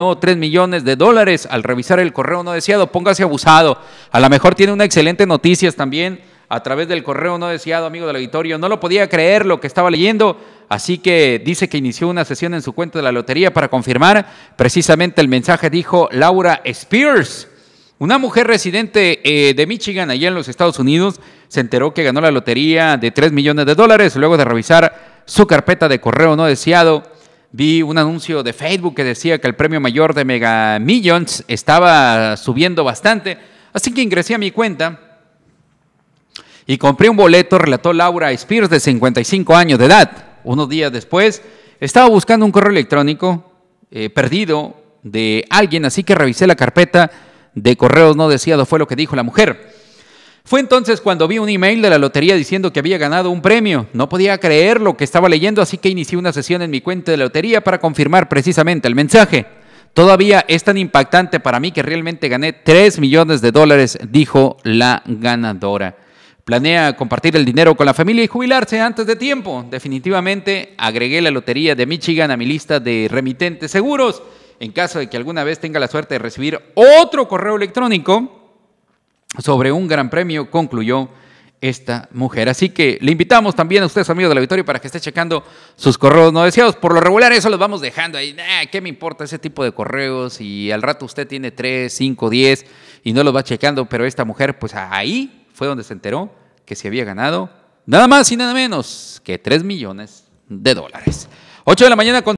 no 3 millones de dólares al revisar el correo no deseado. Póngase abusado. A lo mejor tiene una excelente noticia también a través del correo no deseado, amigo del auditorio. No lo podía creer lo que estaba leyendo, así que dice que inició una sesión en su cuenta de la lotería para confirmar. Precisamente el mensaje dijo Laura Spears. Una mujer residente eh, de Michigan, allá en los Estados Unidos, se enteró que ganó la lotería de 3 millones de dólares luego de revisar su carpeta de correo no deseado vi un anuncio de Facebook que decía que el premio mayor de Mega Millions estaba subiendo bastante, así que ingresé a mi cuenta y compré un boleto, relató Laura Spears de 55 años de edad. Unos días después estaba buscando un correo electrónico eh, perdido de alguien, así que revisé la carpeta de correos no deseados, fue lo que dijo la mujer. Fue entonces cuando vi un email de la lotería diciendo que había ganado un premio. No podía creer lo que estaba leyendo, así que inicié una sesión en mi cuenta de lotería para confirmar precisamente el mensaje. Todavía es tan impactante para mí que realmente gané 3 millones de dólares, dijo la ganadora. Planea compartir el dinero con la familia y jubilarse antes de tiempo. Definitivamente agregué la lotería de Michigan a mi lista de remitentes seguros. En caso de que alguna vez tenga la suerte de recibir otro correo electrónico, sobre un gran premio, concluyó esta mujer. Así que le invitamos también a ustedes, amigos de la Victoria, para que esté checando sus correos no deseados. Por lo regular, eso los vamos dejando ahí. ¿Qué me importa ese tipo de correos? Y al rato usted tiene 3, 5, 10 y no los va checando, pero esta mujer, pues ahí fue donde se enteró que se había ganado nada más y nada menos que 3 millones de dólares. 8 de la mañana con